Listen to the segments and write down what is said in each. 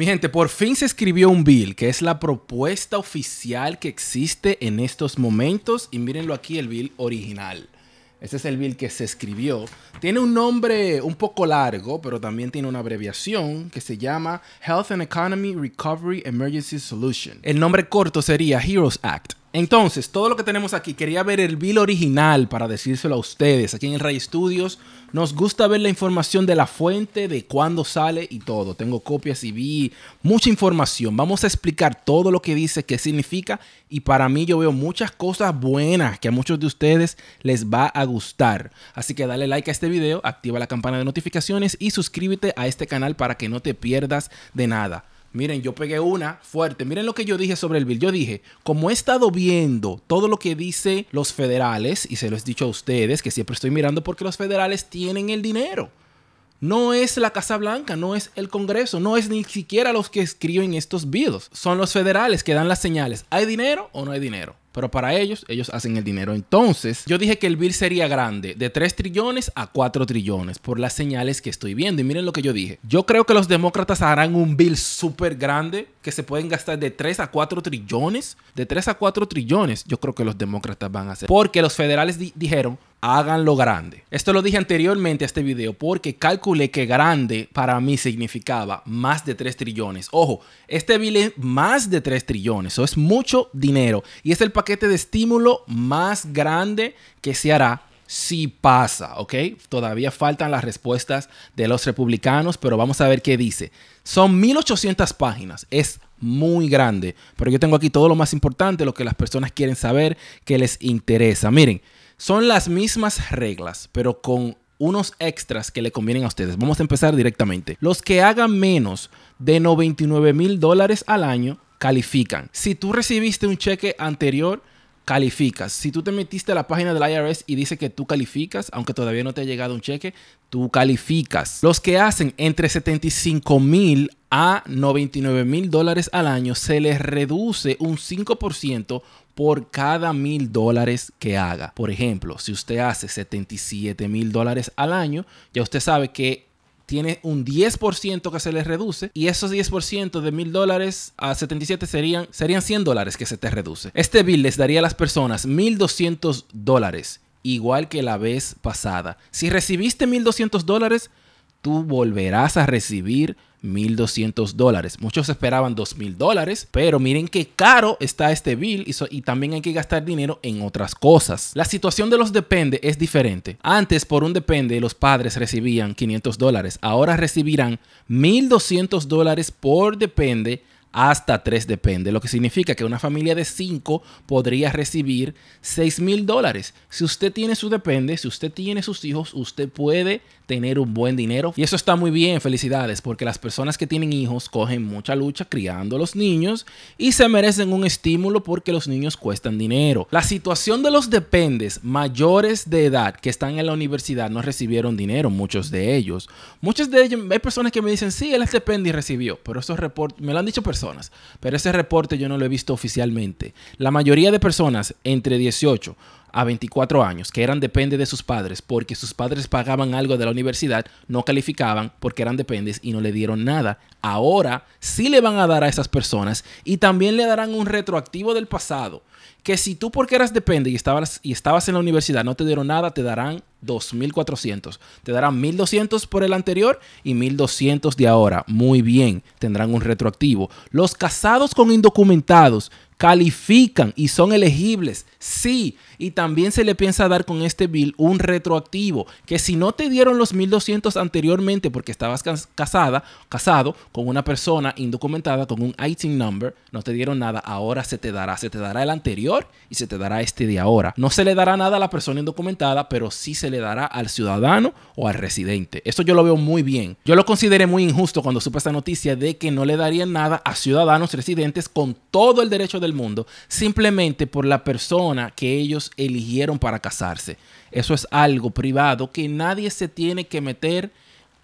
Mi gente, por fin se escribió un bill, que es la propuesta oficial que existe en estos momentos. Y mírenlo aquí, el bill original. Este es el bill que se escribió. Tiene un nombre un poco largo, pero también tiene una abreviación que se llama Health and Economy Recovery Emergency Solution. El nombre corto sería Heroes Act. Entonces, todo lo que tenemos aquí, quería ver el bill original para decírselo a ustedes. Aquí en el Ray Studios nos gusta ver la información de la fuente, de cuándo sale y todo. Tengo copias y vi mucha información. Vamos a explicar todo lo que dice, qué significa. Y para mí yo veo muchas cosas buenas que a muchos de ustedes les va a gustar. Así que dale like a este video, activa la campana de notificaciones y suscríbete a este canal para que no te pierdas de nada. Miren, yo pegué una fuerte. Miren lo que yo dije sobre el bill. Yo dije, como he estado viendo todo lo que dice los federales, y se lo he dicho a ustedes, que siempre estoy mirando porque los federales tienen el dinero. No es la Casa Blanca, no es el Congreso, no es ni siquiera los que escriben estos bills. Son los federales que dan las señales. ¿Hay dinero o no hay dinero? Pero para ellos, ellos hacen el dinero. Entonces, yo dije que el bill sería grande, de 3 trillones a 4 trillones, por las señales que estoy viendo. Y miren lo que yo dije. Yo creo que los demócratas harán un bill súper grande, que se pueden gastar de 3 a 4 trillones. De 3 a 4 trillones, yo creo que los demócratas van a hacer. Porque los federales dijeron, háganlo grande. Esto lo dije anteriormente a este video porque calculé que grande para mí significaba más de 3 trillones. Ojo, este bill es más de 3 trillones, o es mucho dinero y es el paquete de estímulo más grande que se hará si pasa, ¿ok? Todavía faltan las respuestas de los republicanos, pero vamos a ver qué dice. Son 1800 páginas, es muy grande, pero yo tengo aquí todo lo más importante, lo que las personas quieren saber, que les interesa. Miren, son las mismas reglas, pero con unos extras que le convienen a ustedes. Vamos a empezar directamente. Los que hagan menos de 99 mil dólares al año califican. Si tú recibiste un cheque anterior calificas. Si tú te metiste a la página del IRS y dice que tú calificas, aunque todavía no te ha llegado un cheque, tú calificas. Los que hacen entre 75 mil a 99 mil dólares al año, se les reduce un 5% por cada mil dólares que haga. Por ejemplo, si usted hace 77 mil dólares al año, ya usted sabe que tiene un 10% que se les reduce y esos 10% de $1,000 dólares a 77 serían, serían 100 dólares que se te reduce. Este bill les daría a las personas 1.200 dólares, igual que la vez pasada. Si recibiste 1.200 dólares, tú volverás a recibir 1.200 dólares. Muchos esperaban 2.000 dólares, pero miren qué caro está este bill y, y, también hay que gastar dinero en otras cosas. La situación de los depende es diferente. Antes por un depende los padres recibían 500 dólares, ahora recibirán 1.200 dólares por depende hasta tres depende, lo que significa que una familia de cinco podría recibir seis mil dólares. Si usted tiene su depende, si usted tiene sus hijos, usted puede tener un buen dinero. Y eso está muy bien, felicidades, porque las personas que tienen hijos cogen mucha lucha criando a los niños y se merecen un estímulo porque los niños cuestan dinero. La situación de los dependes mayores de edad que están en la universidad no recibieron dinero, muchos de ellos. Muchos de ellos, hay personas que me dicen, sí, él depende y recibió, pero esos reportes, me lo han dicho personas pero ese reporte yo no lo he visto oficialmente. La mayoría de personas entre 18 a 24 años, que eran depende de sus padres, porque sus padres pagaban algo de la universidad, no calificaban porque eran dependes y no le dieron nada. Ahora sí le van a dar a esas personas y también le darán un retroactivo del pasado, que si tú porque eras depende y estabas, y estabas en la universidad no te dieron nada, te darán 2400. Te darán 1200 por el anterior y 1200 de ahora. Muy bien, tendrán un retroactivo. Los casados con indocumentados califican y son elegibles. Sí, y también se le piensa dar con este bill un retroactivo, que si no te dieron los 1200 anteriormente porque estabas casada, casado con una persona indocumentada con un ITIN number, no te dieron nada, ahora se te dará, se te dará el anterior y se te dará este de ahora. No se le dará nada a la persona indocumentada, pero sí se le dará al ciudadano o al residente. Eso yo lo veo muy bien. Yo lo consideré muy injusto cuando supe esta noticia de que no le darían nada a ciudadanos residentes con todo el derecho del mundo, simplemente por la persona que ellos eligieron para casarse. Eso es algo privado que nadie se tiene que meter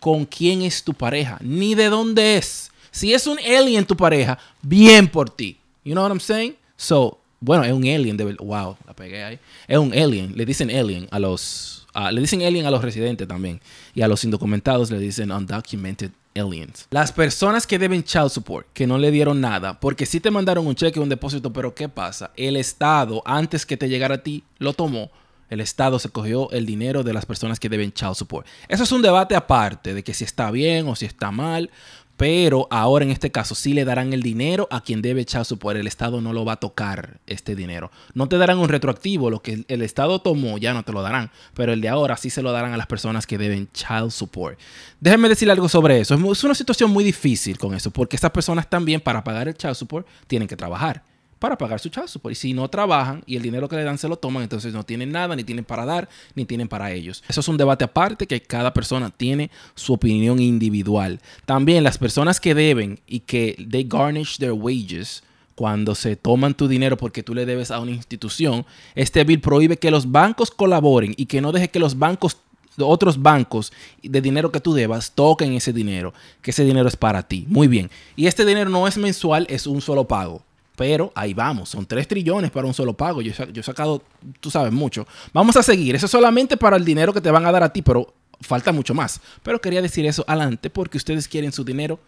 con quién es tu pareja, ni de dónde es. Si es un alien tu pareja, bien por ti. You know what I'm saying? So, bueno, es un alien de Wow, la pegué ahí. Es un alien. Le dicen alien a los Ah, le dicen alien a los residentes también. Y a los indocumentados le dicen undocumented aliens. Las personas que deben child support, que no le dieron nada, porque sí te mandaron un cheque, un depósito, pero ¿qué pasa? El Estado, antes que te llegara a ti, lo tomó. El Estado se cogió el dinero de las personas que deben child support. Eso es un debate aparte de que si está bien o si está mal, pero ahora en este caso sí le darán el dinero a quien debe child support. El Estado no lo va a tocar este dinero. No te darán un retroactivo, lo que el Estado tomó ya no te lo darán, pero el de ahora sí se lo darán a las personas que deben child support. Déjenme decir algo sobre eso. Es una situación muy difícil con eso, porque esas personas también para pagar el child support tienen que trabajar para pagar su chazo. Pues. si no trabajan y el dinero que le dan se lo toman, entonces no tienen nada, ni tienen para dar, ni tienen para ellos. Eso es un debate aparte que cada persona tiene su opinión individual. También las personas que deben y que they garnish their wages cuando se toman tu dinero porque tú le debes a una institución, este bill prohíbe que los bancos colaboren y que no deje que los bancos otros bancos de dinero que tú debas toquen ese dinero, que ese dinero es para ti. Muy bien. Y este dinero no es mensual, es un solo pago. Pero ahí vamos, son 3 trillones para un solo pago. Yo, he sacado, tú sabes, mucho. Vamos a seguir, eso es solamente para el dinero que te van a dar a ti, pero falta mucho más. Pero quería decir eso adelante porque ustedes quieren su dinero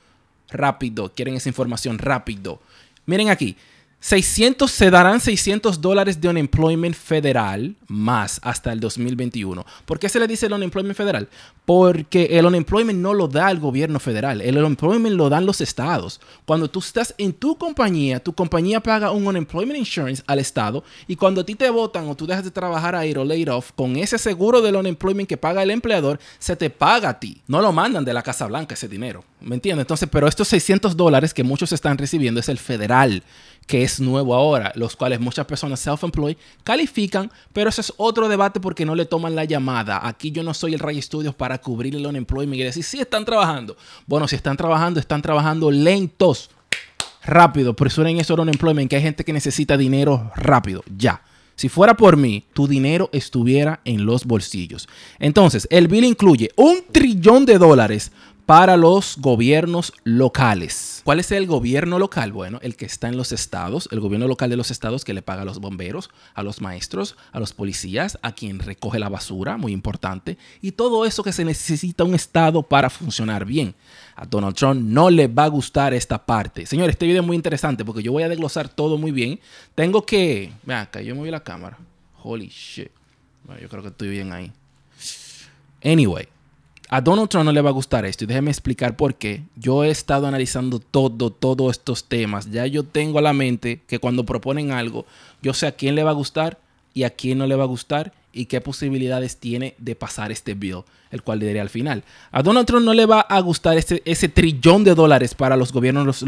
rápido, quieren esa información rápido. Miren aquí, 600, se darán 600 dólares de unemployment federal más hasta el 2021. ¿Por qué se le dice el unemployment federal? Porque el unemployment no lo da el gobierno federal, el unemployment lo dan los estados. Cuando tú estás en tu compañía, tu compañía paga un unemployment insurance al estado y cuando a ti te votan o tú dejas de trabajar a ir o laid off, con ese seguro del unemployment que paga el empleador, se te paga a ti. No lo mandan de la Casa Blanca ese dinero, ¿me entiendes? Entonces, pero estos 600 dólares que muchos están recibiendo es el federal que es nuevo ahora, los cuales muchas personas self-employed califican, pero ese es otro debate porque no le toman la llamada. Aquí yo no soy el Ray Studios para cubrir el unemployment y decir, si están trabajando. Bueno, si están trabajando, están trabajando lentos, rápido. Presuren eso el unemployment, que hay gente que necesita dinero rápido, ya. Si fuera por mí, tu dinero estuviera en los bolsillos. Entonces, el bill incluye un trillón de dólares para los gobiernos locales. ¿Cuál es el gobierno local? Bueno, el que está en los estados, el gobierno local de los estados que le paga a los bomberos, a los maestros, a los policías, a quien recoge la basura, muy importante, y todo eso que se necesita un estado para funcionar bien. A Donald Trump no le va a gustar esta parte. Señores, este video es muy interesante porque yo voy a desglosar todo muy bien. Tengo que... Vean, cayó muy bien la cámara. Holy shit. Bueno, yo creo que estoy bien ahí. Anyway a Donald Trump no le va a gustar esto y déjeme explicar por qué. Yo he estado analizando todo, todos estos temas. Ya yo tengo a la mente que cuando proponen algo, yo sé a quién le va a gustar y a quién no le va a gustar y qué posibilidades tiene de pasar este bill, el cual le diré al final. A Donald Trump no le va a gustar ese trillón de dólares para los, gobiernos,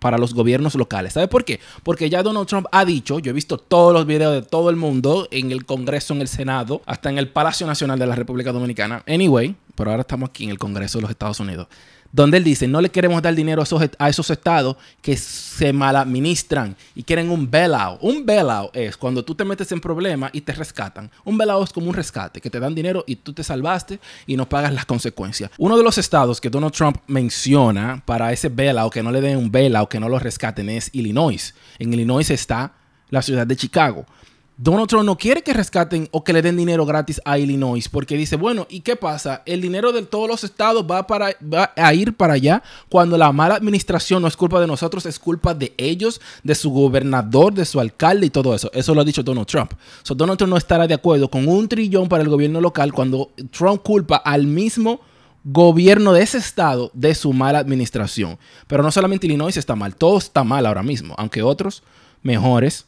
para los gobiernos locales. ¿Sabe por qué? Porque ya Donald Trump ha dicho, yo he visto todos los videos de todo el mundo, en el Congreso, en el Senado, hasta en el Palacio Nacional de la República Dominicana. Anyway, pero ahora estamos aquí en el Congreso de los Estados Unidos, donde él dice, no le queremos dar dinero a esos, estados que se mal administran y quieren un bailout. Un bailout es cuando tú te metes en problemas y te rescatan. Un bailout es como un rescate, que te dan dinero y tú te salvaste y no pagas las consecuencias. Uno de los estados que Donald Trump menciona para ese bailout, que no le den un bailout, que no lo rescaten, es Illinois. En Illinois está la ciudad de Chicago. Donald Trump no quiere que rescaten o que le den dinero gratis a Illinois porque dice, bueno, ¿y qué pasa? El dinero de todos los estados va, para, a ir para allá cuando la mala administración no es culpa de nosotros, es culpa de ellos, de su gobernador, de su alcalde y todo eso. Eso lo ha dicho Donald Trump. Donald Trump no estará de acuerdo con un trillón para el gobierno local cuando Trump culpa al mismo gobierno de ese estado de su mala administración. Pero no solamente Illinois está mal, todo está mal ahora mismo, aunque otros mejores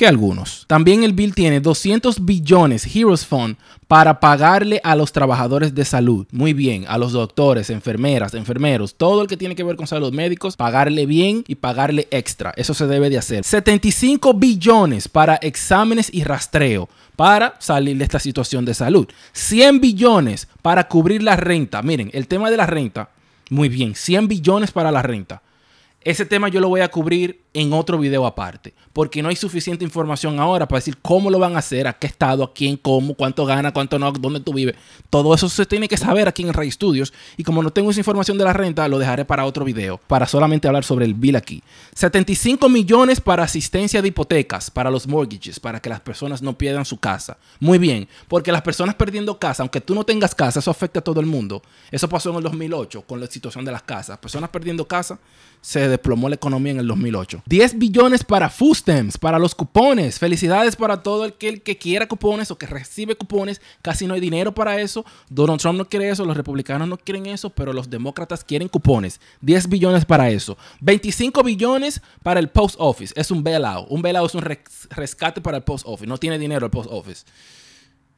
que algunos. También el bill tiene 200 billones Heroes Fund para pagarle a los trabajadores de salud. Muy bien, a los doctores, enfermeras, enfermeros, todo el que tiene que ver con salud, médicos, pagarle bien y pagarle extra. Eso se debe de hacer. 75 billones para exámenes y rastreo para salir de esta situación de salud. 100 billones para cubrir la renta. Miren, el tema de la renta, muy bien, 100 billones para la renta. Ese tema yo lo voy a cubrir en otro video aparte, porque no hay suficiente información ahora para decir cómo lo van a hacer, a qué estado, a quién, cómo, cuánto gana, cuánto no, dónde tú vives. Todo eso se tiene que saber aquí en Ray Studios y como no tengo esa información de la renta, lo dejaré para otro video, para solamente hablar sobre el bill aquí. 75 millones para asistencia de hipotecas, para los mortgages, para que las personas no pierdan su casa. Muy bien, porque las personas perdiendo casa, aunque tú no tengas casa, eso afecta a todo el mundo. Eso pasó en el 2008 con la situación de las casas. Personas perdiendo casa, se desplomó la economía en el 2008. 10 billones para Fustems, para los cupones. Felicidades para todo el que quiera cupones o que recibe cupones. Casi no hay dinero para eso. Donald Trump no quiere eso, los republicanos no quieren eso, pero los demócratas quieren cupones. 10 billones para eso. 25 billones para el post office. Es un bailout. Un bailout es un rescate para el post office. No tiene dinero el post office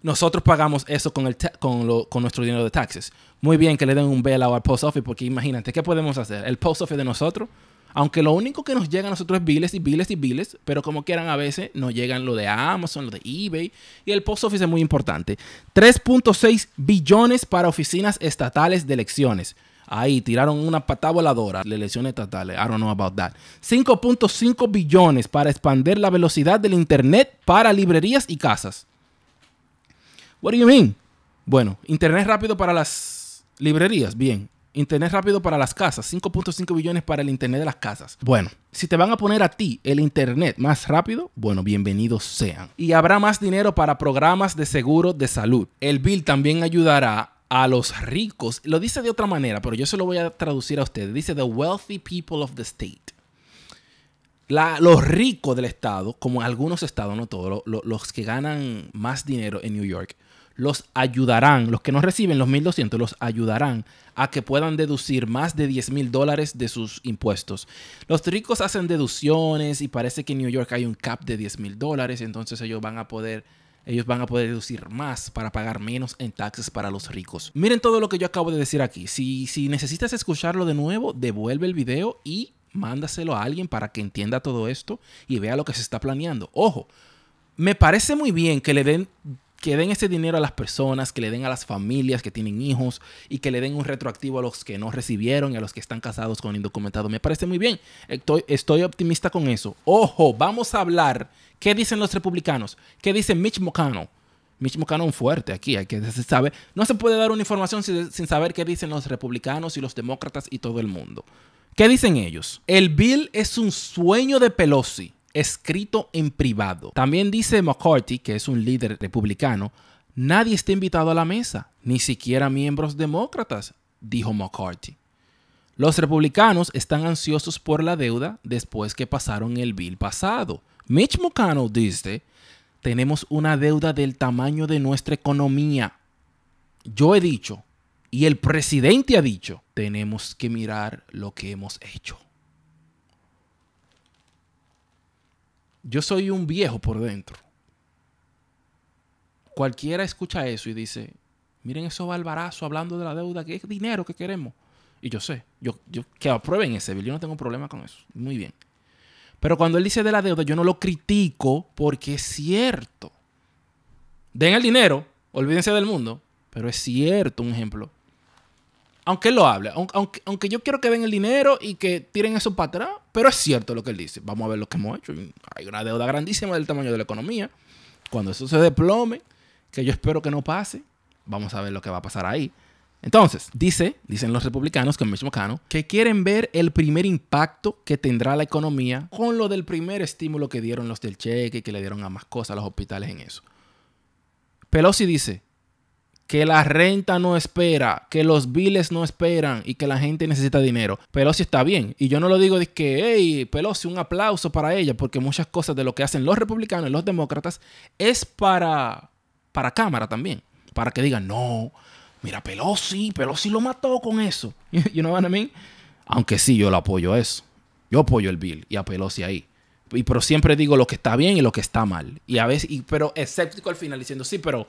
nosotros pagamos eso con, con, nuestro dinero de taxes. Muy bien que le den un bailout al post office, porque imagínate, ¿qué podemos hacer? El post office de nosotros aunque lo único que nos llega a nosotros es biles y biles y biles, pero como quieran a veces nos llegan lo de Amazon, lo de eBay y el post office es muy importante. 3.6 billones para oficinas estatales de elecciones. Ahí tiraron una pataboladora voladora las elecciones estatales. I don't know about that. 5.5 billones para expandir la velocidad del internet para librerías y casas. What do you mean? Bueno, internet rápido para las librerías. Bien, Internet rápido para las casas, 5.5 billones para el Internet de las casas. Bueno, si te van a poner a ti el Internet más rápido, bueno, bienvenidos sean. Y habrá más dinero para programas de seguro de salud. El bill también ayudará a los ricos. Lo dice de otra manera, pero yo se lo voy a traducir a ustedes. Dice The Wealthy People of the State. los ricos del estado, como algunos estados, no todos, los que ganan más dinero en New York, los ayudarán, los que no reciben los 1.200, los ayudarán a que puedan deducir más de 10 mil dólares de sus impuestos. Los ricos hacen deducciones y parece que en New York hay un cap de 10 mil dólares, entonces ellos van a poder... Ellos van a poder deducir más para pagar menos en taxes para los ricos. Miren todo lo que yo acabo de decir aquí. Si, si necesitas escucharlo de nuevo, devuelve el video y mándaselo a alguien para que entienda todo esto y vea lo que se está planeando. Ojo, me parece muy bien que le den que den ese dinero a las personas, que le den a las familias que tienen hijos y que le den un retroactivo a los que no recibieron y a los que están casados con indocumentados. Me parece muy bien. Estoy, optimista con eso. Ojo, vamos a hablar. ¿Qué dicen los republicanos? ¿Qué dice Mitch McConnell? Mitch McConnell fuerte aquí, que se sabe. No se puede dar una información sin saber qué dicen los republicanos y los demócratas y todo el mundo. ¿Qué dicen ellos? El bill es un sueño de Pelosi escrito en privado. También dice McCarthy, que es un líder republicano, nadie está invitado a la mesa, ni siquiera miembros demócratas, dijo McCarthy. Los republicanos están ansiosos por la deuda después que pasaron el bill pasado. Mitch McConnell dice, tenemos una deuda del tamaño de nuestra economía. Yo he dicho, y el presidente ha dicho, tenemos que mirar lo que hemos hecho. Yo soy un viejo por dentro. Cualquiera escucha eso y dice, miren esos barbarazos hablando de la deuda, que es dinero que queremos. Y yo sé, yo, yo, que aprueben ese yo no tengo problema con eso. Muy bien. Pero cuando él dice de la deuda, yo no lo critico porque es cierto. Den el dinero, olvídense del mundo, pero es cierto, un ejemplo aunque él lo hable aunque, aunque yo quiero que den el dinero y que tiren eso para atrás, pero es cierto lo que él dice. Vamos a ver lo que hemos hecho. Hay una deuda grandísima del tamaño de la economía. Cuando eso se desplome, que yo espero que no pase, vamos a ver lo que va a pasar ahí. Entonces, dice, dicen los republicanos con Mitch Cano que quieren ver el primer impacto que tendrá la economía con lo del primer estímulo que dieron los del cheque, que le dieron a más cosas a los hospitales en eso. Pelosi dice, que la renta no espera, que los biles no esperan y que la gente necesita dinero. Pelosi está bien. Y yo no lo digo de que, hey, Pelosi, un aplauso para ella, porque muchas cosas de lo que hacen los republicanos y los demócratas es para, para cámara también. Para que digan, no, mira, Pelosi, Pelosi lo mató con eso. You know what I mean? Aunque sí, yo lo apoyo a eso. Yo apoyo el bill y a Pelosi ahí. Y, pero siempre digo lo que está bien y lo que está mal. Y a veces, pero escéptico al final diciendo, sí, pero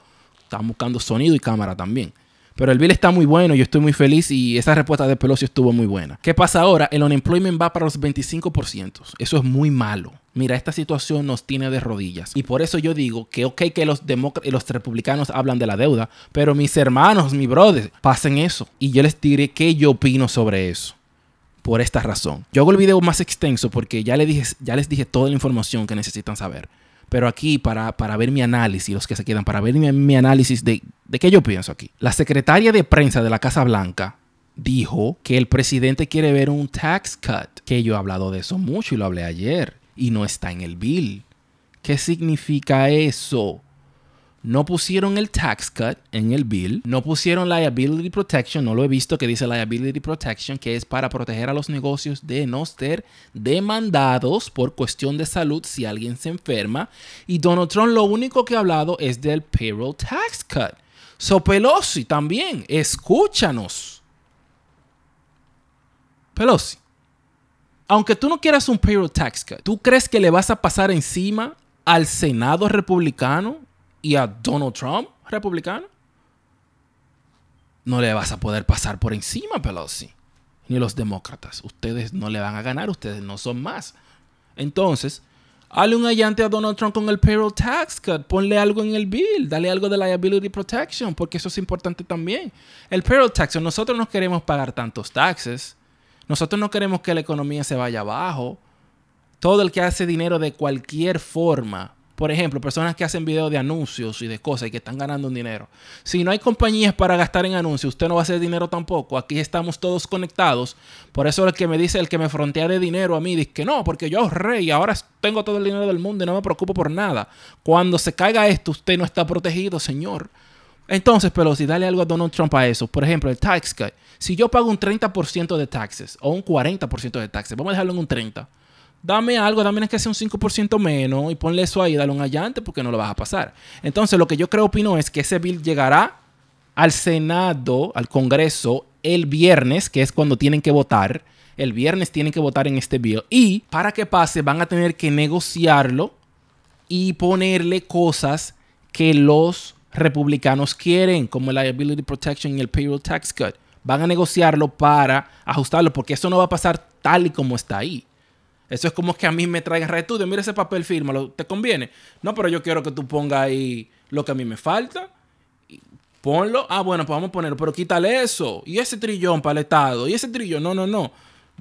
Estaban buscando sonido y cámara también. Pero el bill está muy bueno, yo estoy muy feliz y esa respuesta de Pelosi estuvo muy buena. ¿Qué pasa ahora? El unemployment va para los 25%. Eso es muy malo. Mira, esta situación nos tiene de rodillas. Y por eso yo digo que ok que los, los republicanos hablan de la deuda, pero mis hermanos, mis brothers, pasen eso. Y yo les diré qué yo opino sobre eso por esta razón. Yo hago el video más extenso porque ya, les dije, ya les dije toda la información que necesitan saber. Pero aquí, para, para ver mi análisis, los que se quedan, para ver mi, mi análisis de, de qué yo pienso aquí. La secretaria de prensa de la Casa Blanca dijo que el presidente quiere ver un tax cut, que yo he hablado de eso mucho y lo hablé ayer, y no está en el bill. ¿Qué significa eso? No pusieron el tax cut en el bill, no pusieron liability protection, no lo he visto que dice liability protection, que es para proteger a los negocios de no ser demandados por cuestión de salud si alguien se enferma. Y Donald Trump lo único que ha hablado es del payroll tax cut. So Pelosi también, escúchanos. Pelosi, aunque tú no quieras un payroll tax cut, ¿tú crees que le vas a pasar encima al Senado republicano y a Donald Trump, republicano, no le vas a poder pasar por encima, Pelosi. Ni los demócratas. Ustedes no le van a ganar, ustedes no son más. Entonces, hazle un allante a Donald Trump con el payroll tax cut. Ponle algo en el bill. Dale algo de liability protection, porque eso es importante también. El payroll tax, nosotros no queremos pagar tantos taxes. Nosotros no queremos que la economía se vaya abajo. Todo el que hace dinero de cualquier forma por ejemplo, personas que hacen videos de anuncios y de cosas y que están ganando un dinero. Si no hay compañías para gastar en anuncios, usted no va a hacer dinero tampoco. Aquí estamos todos conectados. Por eso el que me dice, el que me frontea de dinero a mí, dice que no, porque yo ahorré y ahora tengo todo el dinero del mundo y no me preocupo por nada. Cuando se caiga esto, usted no está protegido, señor. Entonces, pero si dale algo a Donald Trump a eso. Por ejemplo, el tax cut. Si yo pago un 30% de taxes o un 40% de taxes, vamos a dejarlo en un 30% dame algo, dame que sea un 5% menos y ponle eso ahí, dale un allante porque no lo vas a pasar. Entonces, lo que yo creo, opino, es que ese bill llegará al Senado, al Congreso, el viernes, que es cuando tienen que votar. El viernes tienen que votar en este bill. Y para que pase, van a tener que negociarlo y ponerle cosas que los republicanos quieren, como el Liability Protection y el Payroll Tax Cut. Van a negociarlo para ajustarlo, porque eso no va a pasar tal y como está ahí. Eso es como que a mí me traigan tuyo mira ese papel, fírmalo, ¿te conviene? No, pero yo quiero que tú pongas ahí lo que a mí me falta. ponlo. Ah, bueno, pues vamos a ponerlo, pero quítale eso. Y ese trillón para el Estado. Y ese trillón, no, no, no.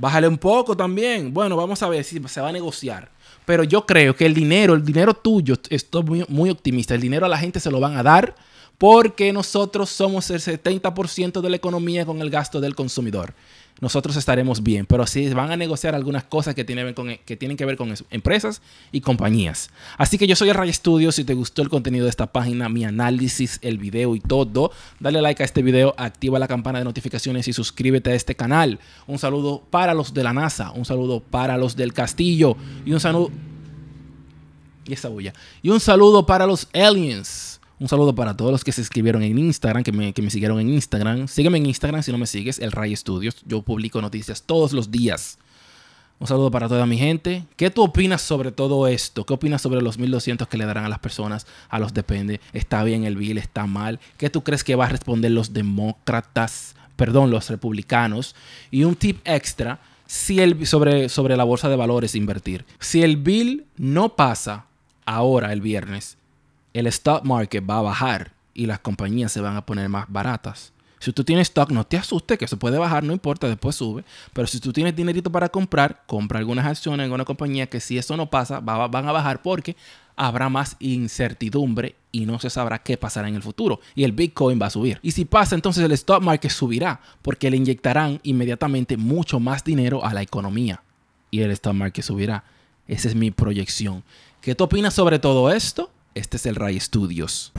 Bájale un poco también. Bueno, vamos a ver si se va a negociar. Pero yo creo que el dinero, el dinero tuyo, estoy muy, muy optimista. El dinero a la gente se lo van a dar porque nosotros somos el 70% de la economía con el gasto del consumidor nosotros estaremos bien. Pero sí van a negociar algunas cosas que tienen, que, ver con empresas y compañías. Así que yo soy el Ray Studios. Si te gustó el contenido de esta página, mi análisis, el video y todo, dale like a este video, activa la campana de notificaciones y suscríbete a este canal. Un saludo para los de la NASA, un saludo para los del Castillo y un saludo... Y esa bulla. Y un saludo para los aliens. Un saludo para todos los que se escribieron en Instagram, que me, siguieron en Instagram. Sígueme en Instagram si no me sigues, El Ray Studios. Yo publico noticias todos los días. Un saludo para toda mi gente. ¿Qué tú opinas sobre todo esto? ¿Qué opinas sobre los 1200 que le darán a las personas? A los depende. ¿Está bien el bill? ¿Está mal? ¿Qué tú crees que va a responder los demócratas? Perdón, los republicanos. Y un tip extra si el, sobre, sobre la bolsa de valores invertir. Si el bill no pasa ahora el viernes, el stock market va a bajar y las compañías se van a poner más baratas. Si tú tienes stock, no te asustes, que se puede bajar, no importa, después sube. Pero si tú tienes dinerito para comprar, compra algunas acciones, en una compañía, que si eso no pasa, va, van a bajar porque habrá más incertidumbre y no se sabrá qué pasará en el futuro. Y el Bitcoin va a subir. Y si pasa, entonces el stock market subirá porque le inyectarán inmediatamente mucho más dinero a la economía. Y el stock market subirá. Esa es mi proyección. ¿Qué tú opinas sobre todo esto? Este es el Ray Studios.